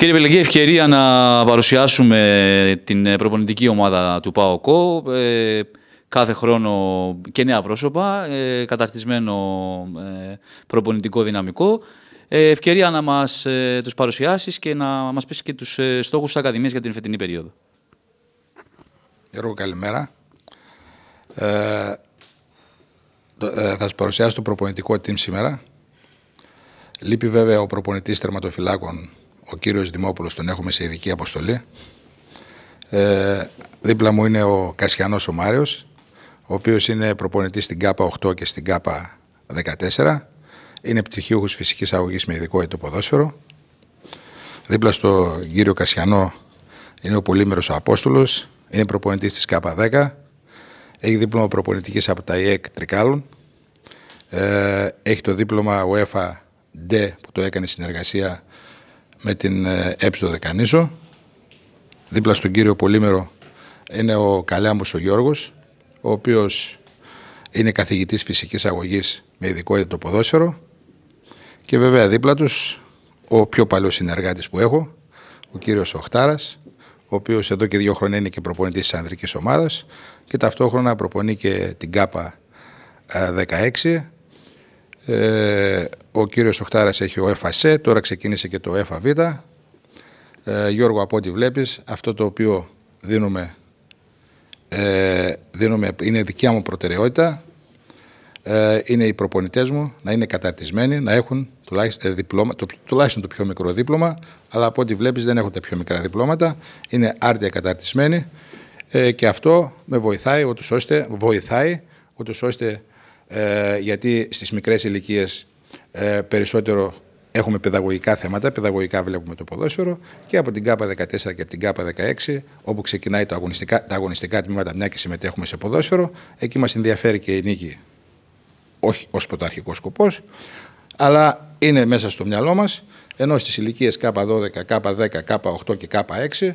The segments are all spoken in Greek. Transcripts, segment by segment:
Κύριε Πελεγγύη, ευκαιρία να παρουσιάσουμε την ε, προπονητική ομάδα του ΠΑΟΚΟ. Ε, κάθε χρόνο και νέα πρόσωπα, ε, καταρτισμένο προπονητικό δυναμικό. Ευκαιρία να μας τους παρουσιάσεις και να μας πεις και τους στόχους της Ακαδημίας για την φετινή περίοδο. Γιώργο, καλημέρα. θα σας παρουσιάσω το προπονητικό team σήμερα. Λείπει βέβαια ο προπονητής τερματοφυλάκων ο κύριος Δημόπουλος τον έχουμε σε ειδική αποστολή. Ε, δίπλα μου είναι ο Κασιανός ο Μάριος, ο οποίος είναι προπονητής στην ΚΑΠΑ 8 και στην ΚΑΠΑ 14. Είναι πτυχίουχος φυσικής αγωγής με ειδικό ποδόσφαιρο. Δίπλα στον κύριο Κασιανό είναι ο Πολύμερος ο Απόστολος, είναι προπονητής της ΚΑΠΑ 10. Έχει δίπλωμα προπονητικής από τα ΙΕΚ Τρικάλων. Ε, έχει το δίπλωμα UEFA D που το έκανε συνεργασία με την ε Δεκανήσο. Δίπλα στον κύριο Πολύμερο είναι ο Καλέαμος ο Γιώργος, ο οποίος είναι καθηγητής φυσικής αγωγής με ειδικότητα το ποδόσφαιρο και βέβαια δίπλα τους ο πιο παλιός συνεργάτης που έχω, ο κύριος Οχτάρας, ο οποίος εδώ και δύο χρόνια είναι και προπονητής της ανδρικής ομάδας και ταυτόχρονα προπονεί και την ΚΑΠΑ 16 ε, ε, ο κύριος Οχτάρας έχει ο ΕΦΑΣΕ, e, τώρα ξεκίνησε και το ΕΦΑΒ. Ε, Γιώργο, από ό,τι βλέπεις, αυτό το οποίο δίνουμε, ε, δίνουμε είναι δικιά μου προτεραιότητα, ε, είναι οι προπονητές μου να είναι καταρτισμένοι, να έχουν τουλάχιστον, ε, το, το πιο μικρό δίπλωμα, αλλά από ό,τι βλέπεις δεν έχουν τα πιο μικρά διπλώματα, είναι άρτια καταρτισμένοι ε, και αυτό με βοηθάει, ούτως ώστε, βοηθάει, ούτως ώστε ε, γιατί στις μικρές ηλικίες ε, περισσότερο έχουμε παιδαγωγικά θέματα, παιδαγωγικά βλέπουμε το ποδόσφαιρο και από την ΚΑΠΑ 14 και από την ΚΑΠΑ 16 όπου ξεκινάει το αγωνιστικά, τα αγωνιστικά τμήματα μια και συμμετέχουμε σε ποδόσφαιρο εκεί μας ενδιαφέρει και η νίκη όχι ως πρωταρχικός σκοπός αλλά είναι μέσα στο μυαλό μας ενώ στις ηλικίες k K12, K10, K8 και K6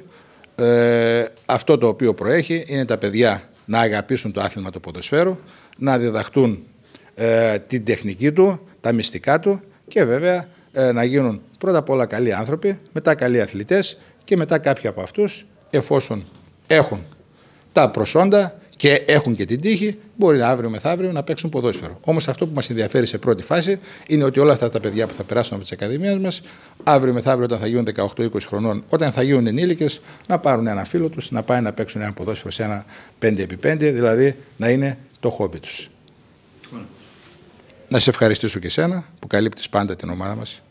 ε, αυτό το οποίο προέχει είναι τα παιδιά να αγαπήσουν το άθλημα του ποδοσφαίρου, να διδαχτούν ε, την τεχνική του, τα μυστικά του και βέβαια ε, να γίνουν πρώτα απ' όλα καλοί άνθρωποι, μετά καλοί αθλητές και μετά κάποιοι από αυτούς εφόσον έχουν τα προσόντα και έχουν και την τύχη μπορεί αύριο μεθαύριο να παίξουν ποδόσφαιρο. Όμως αυτό που μας ενδιαφέρει σε πρώτη φάση είναι ότι όλα αυτά τα παιδιά που θα περάσουν από τις ακαδημίες μας, αύριο μεθαύριο όταν θα γίνουν 18-20 χρονών, όταν θα γίνουν ενήλικες, να πάρουν ένα φίλο τους, να πάνε να παίξουν ένα ποδόσφαιρο σε ένα 5x5, δηλαδή να είναι το χόμπι τους. Να σε ευχαριστήσω και εσένα που καλύπτεις πάντα την ομάδα μας.